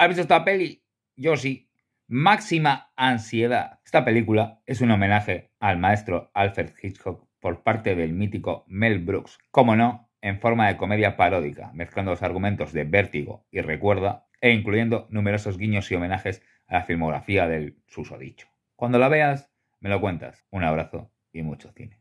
¿Has visto esta peli? Yo sí. Máxima ansiedad. Esta película es un homenaje al maestro Alfred Hitchcock por parte del mítico Mel Brooks. Como no, en forma de comedia paródica, mezclando los argumentos de Vértigo y Recuerda e incluyendo numerosos guiños y homenajes a la filmografía del susodicho. Cuando la veas, me lo cuentas. Un abrazo y mucho cine.